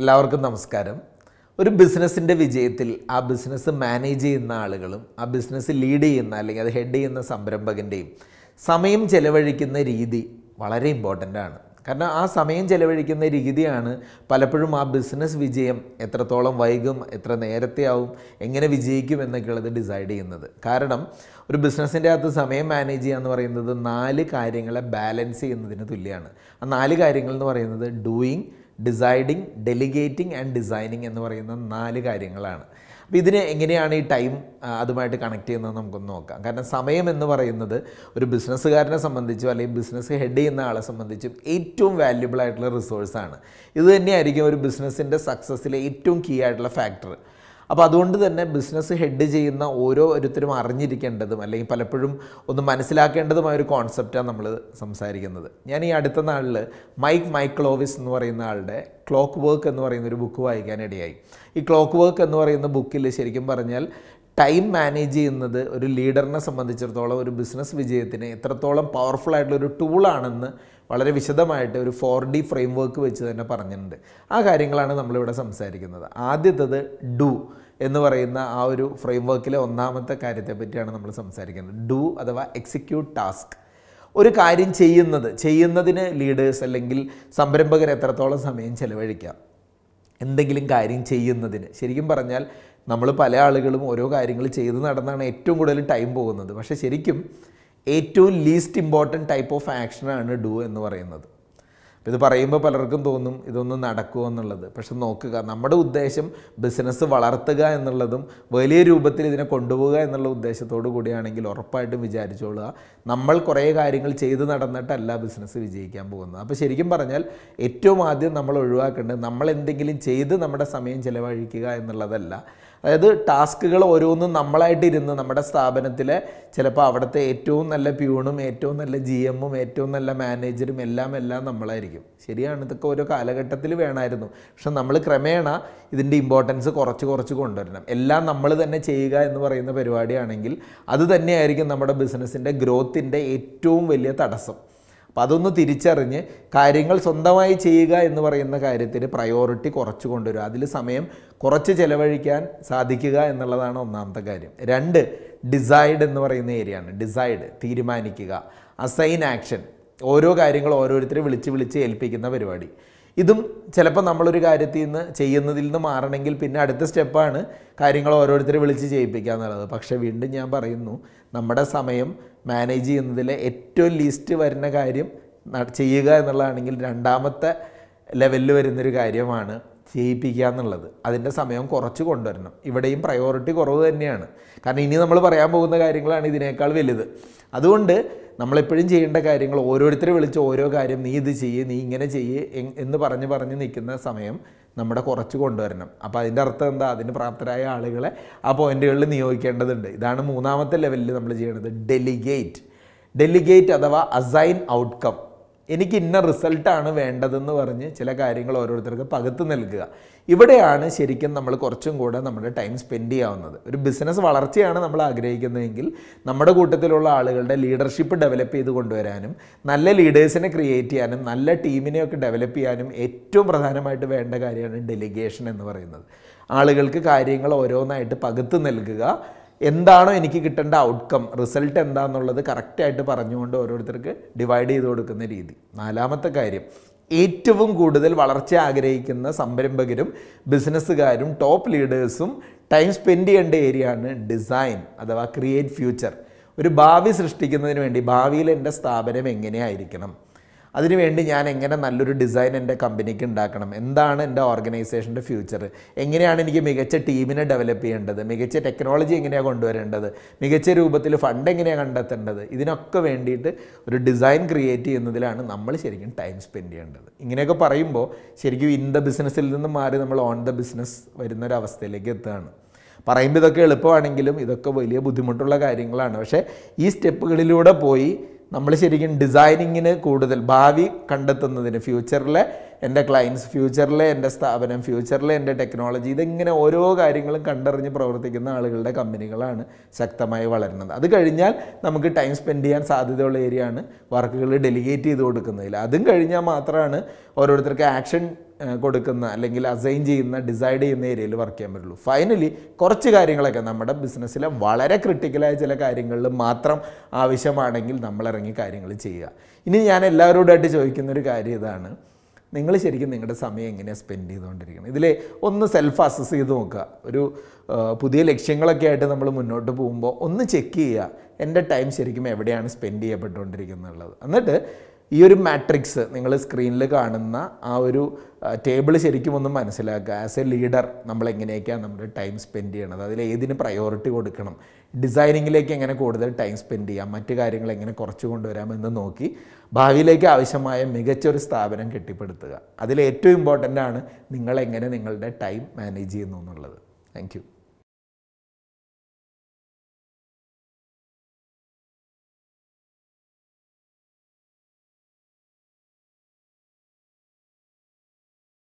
എല്ലാവർക്കും നമസ്കാരം ഒരു ബിസിനസ്സിൻ്റെ വിജയത്തിൽ ആ ബിസിനസ് മാനേജ് ചെയ്യുന്ന ആളുകളും ആ ബിസിനസ് ലീഡ് ചെയ്യുന്ന അല്ലെങ്കിൽ അത് ഹെഡ് ചെയ്യുന്ന സംരംഭകൻ്റെയും സമയം ചെലവഴിക്കുന്ന രീതി വളരെ ഇമ്പോർട്ടൻ്റ് ആണ് കാരണം ആ സമയം ചെലവഴിക്കുന്ന രീതിയാണ് പലപ്പോഴും ആ ബിസിനസ് വിജയം എത്രത്തോളം വൈകും എത്ര നേരത്തെയാവും എങ്ങനെ വിജയിക്കും എന്നൊക്കെയുള്ളത് ഡിസൈഡ് ചെയ്യുന്നത് കാരണം ഒരു ബിസിനസ്സിൻ്റെ അകത്ത് സമയം മാനേജ് ചെയ്യുക എന്ന് പറയുന്നത് നാല് കാര്യങ്ങളെ ബാലൻസ് ചെയ്യുന്നതിന് തുല്യമാണ് ആ നാല് കാര്യങ്ങൾ എന്ന് പറയുന്നത് doing deciding delegating and designing എന്ന് പറയുന്ന നാല് കാര്യങ്ങളാണ് അപ്പോൾ ഇതിന് എങ്ങനെയാണ് ഈ ടൈം അതുമായിട്ട് കണക്ട് ചെയ്യുന്നത് നമുക്കൊന്ന് നോക്കാം കാരണം സമയം എന്ന് പറയുന്നത് ഒരു ബിസിനസ്സുകാരനെ സംബന്ധിച്ചും അല്ലെങ്കിൽ ബിസിനസ് ഹെഡ് ചെയ്യുന്ന ആളെ സംബന്ധിച്ചും ഏറ്റവും വാല്യുബിൾ ആയിട്ടുള്ള റിസോഴ്സാണ് ഇത് തന്നെയായിരിക്കും ഒരു ബിസിനസ്സിൻ്റെ സക്സസ്സിലെ ഏറ്റവും കീ ആയിട്ടുള്ള ഫാക്ടർ അപ്പോൾ അതുകൊണ്ട് തന്നെ ബിസിനസ് ഹെഡ് ചെയ്യുന്ന ഓരോരുത്തരും അറിഞ്ഞിരിക്കേണ്ടതും അല്ലെങ്കിൽ പലപ്പോഴും ഒന്ന് മനസ്സിലാക്കേണ്ടതുമായ ഒരു കോൺസെപ്റ്റാണ് നമ്മൾ സംസാരിക്കുന്നത് ഞാൻ ഈ അടുത്ത നാളിൽ മൈക്ക് മൈക്ലോവിസ് എന്ന് പറയുന്ന ആളുടെ ക്ലോക്ക് വർക്ക് എന്ന് പറയുന്ന ഒരു ബുക്ക് വായിക്കാനിടയായി ഈ ക്ലോക്ക് വർക്ക് എന്ന് പറയുന്ന ബുക്കിൽ ശരിക്കും പറഞ്ഞാൽ ടൈം മാനേജ് ചെയ്യുന്നത് ഒരു ലീഡറിനെ സംബന്ധിച്ചിടത്തോളം ഒരു ബിസിനസ് വിജയത്തിന് എത്രത്തോളം പവർഫുൾ ആയിട്ടുള്ള ഒരു ടൂളാണെന്ന് വളരെ വിശദമായിട്ട് ഒരു ഫോർ ഡി ഫ്രെയിം വർക്ക് വെച്ച് തന്നെ പറഞ്ഞിട്ടുണ്ട് ആ കാര്യങ്ങളാണ് നമ്മളിവിടെ സംസാരിക്കുന്നത് ആദ്യത്തത് ഡു എന്ന് പറയുന്ന ആ ഒരു ഫ്രെയിം വർക്കിലെ ഒന്നാമത്തെ കാര്യത്തെ പറ്റിയാണ് നമ്മൾ സംസാരിക്കുന്നത് ഡു അഥവാ എക്സിക്യൂട്ട് ടാസ്ക് ഒരു കാര്യം ചെയ്യുന്നത് ചെയ്യുന്നതിന് ലീഡേഴ്സ് അല്ലെങ്കിൽ സംരംഭകർ എത്രത്തോളം സമയം ചെലവഴിക്കാം എന്തെങ്കിലും കാര്യം ചെയ്യുന്നതിന് ശരിക്കും പറഞ്ഞാൽ നമ്മൾ പല ആളുകളും ഓരോ കാര്യങ്ങൾ ചെയ്ത് നടന്നാണ് ഏറ്റവും കൂടുതൽ ടൈം പോകുന്നത് പക്ഷേ ശരിക്കും ഏറ്റവും ലീസ്റ്റ് ഇമ്പോർട്ടൻറ്റ് ടൈപ്പ് ഓഫ് ആക്ഷനാണ് ഡു എന്ന് പറയുന്നത് ഇത് പറയുമ്പോൾ പലർക്കും തോന്നും ഇതൊന്നും നടക്കുക എന്നുള്ളത് പക്ഷെ നോക്കുക നമ്മുടെ ഉദ്ദേശം ബിസിനസ് വളർത്തുക എന്നുള്ളതും വലിയ രൂപത്തിൽ ഇതിനെ കൊണ്ടുപോവുക എന്നുള്ള ഉദ്ദേശത്തോടു കൂടിയാണെങ്കിൽ ഉറപ്പായിട്ടും വിചാരിച്ചോളുക നമ്മൾ കുറേ കാര്യങ്ങൾ ചെയ്തു നടന്നിട്ടല്ല ബിസിനസ് വിജയിക്കാൻ പോകുന്നത് അപ്പോൾ ശരിക്കും പറഞ്ഞാൽ ഏറ്റവും ആദ്യം നമ്മൾ ഒഴിവാക്കേണ്ടത് നമ്മൾ എന്തെങ്കിലും ചെയ്ത് നമ്മുടെ സമയം ചിലവഴിക്കുക എന്നുള്ളതല്ല അതായത് ടാസ്കുകൾ ഓരോന്നും നമ്മളായിട്ട് നമ്മുടെ സ്ഥാപനത്തിലെ ചിലപ്പോൾ അവിടുത്തെ ഏറ്റവും നല്ല പ്യൂണും ഏറ്റവും നല്ല ജി എമ്മും ഏറ്റവും നല്ല മാനേജറും എല്ലാം എല്ലാം നമ്മളായിരിക്കും ശരിയാണ് ഇതൊക്കെ ഓരോ കാലഘട്ടത്തിൽ വേണമായിരുന്നു പക്ഷെ നമ്മൾ ക്രമേണ ഇതിൻ്റെ ഇമ്പോർട്ടൻസ് കുറച്ച് കുറച്ച് കൊണ്ടുവരണം എല്ലാം നമ്മൾ തന്നെ ചെയ്യുക എന്ന് പറയുന്ന പരിപാടിയാണെങ്കിൽ അത് തന്നെയായിരിക്കും നമ്മുടെ ബിസിനസ്സിൻ്റെ ഗ്രോത്തിൻ്റെ ഏറ്റവും വലിയ തടസ്സം അപ്പം അതൊന്ന് തിരിച്ചറിഞ്ഞ് കാര്യങ്ങൾ സ്വന്തമായി ചെയ്യുക എന്ന് പറയുന്ന കാര്യത്തിന് പ്രയോറിറ്റി കുറച്ച് കൊണ്ടുവരിക അതിൽ സമയം കുറച്ച് ചിലവഴിക്കാൻ സാധിക്കുക എന്നുള്ളതാണ് ഒന്നാമത്തെ കാര്യം രണ്ട് ഡിസൈഡ് എന്ന് പറയുന്ന ആണ് ഡിസൈഡ് തീരുമാനിക്കുക അസൈൻ ആക്ഷൻ ഓരോ കാര്യങ്ങൾ ഓരോരുത്തരെ വിളിച്ച് വിളിച്ച് ഏൽപ്പിക്കുന്ന പരിപാടി ഇതും ചിലപ്പോൾ നമ്മളൊരു കാര്യത്തിൽ നിന്ന് ചെയ്യുന്നതിൽ നിന്ന് മാറണമെങ്കിൽ പിന്നെ അടുത്ത സ്റ്റെപ്പാണ് കാര്യങ്ങൾ ഓരോരുത്തർ വിളിച്ച് ചെയ്യിപ്പിക്കുക എന്നുള്ളത് പക്ഷേ വീണ്ടും ഞാൻ പറയുന്നു നമ്മുടെ സമയം മാനേജ് ചെയ്യുന്നതിലെ ഏറ്റവും ലീസ്റ്റ് വരുന്ന കാര്യം ചെയ്യുക എന്നുള്ളതാണെങ്കിൽ രണ്ടാമത്തെ ലെവലിൽ വരുന്നൊരു കാര്യമാണ് ചെയ്യിപ്പിക്കുക എന്നുള്ളത് അതിൻ്റെ സമയം കുറച്ച് കൊണ്ടുവരണം ഇവിടെയും പ്രയോറിറ്റി കുറവ് തന്നെയാണ് കാരണം ഇനി നമ്മൾ പറയാൻ പോകുന്ന കാര്യങ്ങളാണ് ഇതിനേക്കാൾ വലുത് അതുകൊണ്ട് നമ്മളെപ്പോഴും ചെയ്യേണ്ട കാര്യങ്ങൾ ഓരോരുത്തരെ വിളിച്ച് ഓരോ കാര്യം നീ ഇത് ചെയ്യേ നീ ഇങ്ങനെ ചെയ്യേ എന്ന് പറഞ്ഞ് പറഞ്ഞ് നിൽക്കുന്ന സമയം നമ്മുടെ കുറച്ച് കൊണ്ടുവരണം അപ്പോൾ അതിൻ്റെ അർത്ഥം എന്താ അതിന് പ്രാപ്തരായ ആളുകളെ ആ പോയിന്റുകളിൽ നിയോഗിക്കേണ്ടതുണ്ട് ഇതാണ് മൂന്നാമത്തെ ലെവലിൽ നമ്മൾ ചെയ്യേണ്ടത് ഡെലിഗേറ്റ് ഡെലിഗേറ്റ് അഥവാ അസൈൻ ഔട്ട്കം എനിക്ക് ഇന്ന റിസൾട്ടാണ് വേണ്ടതെന്ന് പറഞ്ഞ് ചില കാര്യങ്ങൾ ഓരോരുത്തർക്ക് പകുത്ത് നൽകുക ഇവിടെയാണ് ശരിക്കും നമ്മൾ കുറച്ചും കൂടെ നമ്മുടെ ടൈം സ്പെൻഡ് ചെയ്യാവുന്നത് ഒരു ബിസിനസ് വളർച്ചയാണ് നമ്മൾ ആഗ്രഹിക്കുന്നതെങ്കിൽ നമ്മുടെ കൂട്ടത്തിലുള്ള ആളുകളുടെ ലീഡർഷിപ്പ് ഡെവലപ്പ് ചെയ്ത് കൊണ്ടുവരാനും നല്ല ലീഡേഴ്സിനെ ക്രിയേറ്റ് ചെയ്യാനും നല്ല ടീമിനെയൊക്കെ ഡെവലപ്പ് ചെയ്യാനും ഏറ്റവും പ്രധാനമായിട്ട് വേണ്ട കാര്യമാണ് ഡെലിഗേഷൻ എന്ന് പറയുന്നത് ആളുകൾക്ക് കാര്യങ്ങൾ ഓരോന്നായിട്ട് പകുത്ത് നൽകുക എന്താണോ എനിക്ക് കിട്ടേണ്ട ഔട്ട്കം റിസൾട്ട് എന്താണെന്നുള്ളത് കറക്റ്റായിട്ട് പറഞ്ഞുകൊണ്ട് ഓരോരുത്തർക്ക് ഡിവൈഡ് ചെയ്ത് കൊടുക്കുന്ന രീതി നാലാമത്തെ കാര്യം ഏറ്റവും കൂടുതൽ വളർച്ച ആഗ്രഹിക്കുന്ന സംരംഭകരും ബിസിനസ്സുകാരും ടോപ്പ് ലീഡേഴ്സും ടൈം സ്പെൻഡ് ചെയ്യേണ്ട ഏരിയ ആണ് ഡിസൈൻ അഥവാ ക്രിയേറ്റ് ഫ്യൂച്ചർ ഒരു ഭാവി സൃഷ്ടിക്കുന്നതിന് വേണ്ടി ഭാവിയിൽ എൻ്റെ സ്ഥാപനം എങ്ങനെയായിരിക്കണം അതിനുവേണ്ടി ഞാൻ എങ്ങനെ നല്ലൊരു ഡിസൈൻ എൻ്റെ കമ്പനിക്ക് ഉണ്ടാക്കണം എന്താണ് എൻ്റെ ഓർഗനൈസേഷൻ്റെ ഫ്യൂച്ചർ എങ്ങനെയാണ് എനിക്ക് മികച്ച ടീമിനെ ഡെവലപ്പ് ചെയ്യേണ്ടത് മികച്ച ടെക്നോളജി എങ്ങനെയാണ് കൊണ്ടുവരേണ്ടത് മികച്ച രൂപത്തിൽ ഫണ്ട് എങ്ങനെയാണ് കണ്ടെത്തേണ്ടത് ഇതിനൊക്കെ വേണ്ടിയിട്ട് ഒരു ഡിസൈൻ ക്രിയേറ്റ് ചെയ്യുന്നതിലാണ് നമ്മൾ ശരിക്കും ടൈം സ്പെൻഡ് ചെയ്യേണ്ടത് ഇങ്ങനെയൊക്കെ പറയുമ്പോൾ ശരിക്കും ഇൻ ദ ബിസിനസ്സിൽ നിന്ന് മാറി നമ്മൾ ഓൺ ദ ബിസിനസ് വരുന്ന ഒരു എത്തുകയാണ് പറയുമ്പോൾ ഇതൊക്കെ എളുപ്പമാണെങ്കിലും ഇതൊക്കെ വലിയ ബുദ്ധിമുട്ടുള്ള കാര്യങ്ങളാണ് പക്ഷേ ഈ സ്റ്റെപ്പുകളിലൂടെ പോയി നമ്മൾ ശരിക്കും ഡിസൈനിങ്ങിന് കൂടുതൽ ഭാവി കണ്ടെത്തുന്നതിന് ഫ്യൂച്ചറിലെ എൻ്റെ ക്ലയൻസ് ഫ്യൂച്ചറിലെ എൻ്റെ സ്ഥാപനം ഫ്യൂച്ചറിലെ എൻ്റെ ടെക്നോളജി ഇതിങ്ങനെ ഓരോ കാര്യങ്ങളും കണ്ടറിഞ്ഞ് പ്രവർത്തിക്കുന്ന ആളുകളുടെ കമ്പനികളാണ് ശക്തമായി വളരുന്നത് അത് കഴിഞ്ഞാൽ നമുക്ക് ടൈം സ്പെൻഡ് ചെയ്യാൻ സാധ്യതയുള്ള ഏരിയ ആണ് വർക്കുകൾ ഡെലിഗേറ്റ് ചെയ്ത് കൊടുക്കുന്നതിൽ അതും കഴിഞ്ഞാൽ മാത്രമാണ് ഓരോരുത്തർക്ക് ആക്ഷൻ കൊടുക്കുന്ന അല്ലെങ്കിൽ അസൈൻ ചെയ്യുന്ന ഡിസൈഡ് ചെയ്യുന്ന ഏരിയയിൽ വർക്ക് ചെയ്യാൻ പറ്റുള്ളൂ ഫൈനലി കുറച്ച് കാര്യങ്ങളൊക്കെ നമ്മുടെ ബിസിനസ്സിലെ വളരെ ക്രിട്ടിക്കലായ ചില കാര്യങ്ങളിൽ മാത്രം ആവശ്യമാണെങ്കിൽ നമ്മളിറങ്ങി കാര്യങ്ങൾ ചെയ്യുക ഇനി ഞാൻ എല്ലാവരോടായിട്ട് ചോദിക്കുന്നൊരു കാര്യം ഇതാണ് നിങ്ങൾ ശരിക്കും നിങ്ങളുടെ സമയം എങ്ങനെയാണ് സ്പെൻഡ് ചെയ്തുകൊണ്ടിരിക്കുന്നത് ഇതിൽ ഒന്ന് സെൽഫ് അസസ് ചെയ്ത് നോക്കുക ഒരു പുതിയ ലക്ഷ്യങ്ങളൊക്കെ ആയിട്ട് നമ്മൾ മുന്നോട്ട് പോകുമ്പോൾ ഒന്ന് ചെക്ക് ചെയ്യുക എൻ്റെ ടൈം ശരിക്കും എവിടെയാണ് സ്പെൻഡ് ചെയ്യപ്പെട്ടുകൊണ്ടിരിക്കുന്നത് എന്നിട്ട് ഈ ഒരു മാട്രിക്സ് നിങ്ങൾ സ്ക്രീനിൽ കാണുന്ന ആ ഒരു ടേബിൾ ശരിക്കും ഒന്ന് മനസ്സിലാക്കുക ആസ് എ ലീഡർ നമ്മൾ എങ്ങനെയൊക്കെയാണ് നമ്മൾ ടൈം സ്പെൻഡ് ചെയ്യണത് അതിൽ ഏതിന് പ്രയോറിറ്റി കൊടുക്കണം ഡിസൈനിങ്ങിലേക്ക് എങ്ങനെ കൂടുതൽ ടൈം സ്പെൻഡ് ചെയ്യാം മറ്റു കാര്യങ്ങൾ എങ്ങനെ കുറച്ച് കൊണ്ടുവരാമെന്ന് നോക്കി ഭാവിയിലേക്ക് ആവശ്യമായ മികച്ചൊരു സ്ഥാപനം കെട്ടിപ്പടുത്തുക അതിൽ ഏറ്റവും ഇമ്പോർട്ടൻ്റ് ആണ് നിങ്ങളെങ്ങനെ നിങ്ങളുടെ ടൈം മാനേജ് ചെയ്യുന്നു എന്നുള്ളത് താങ്ക്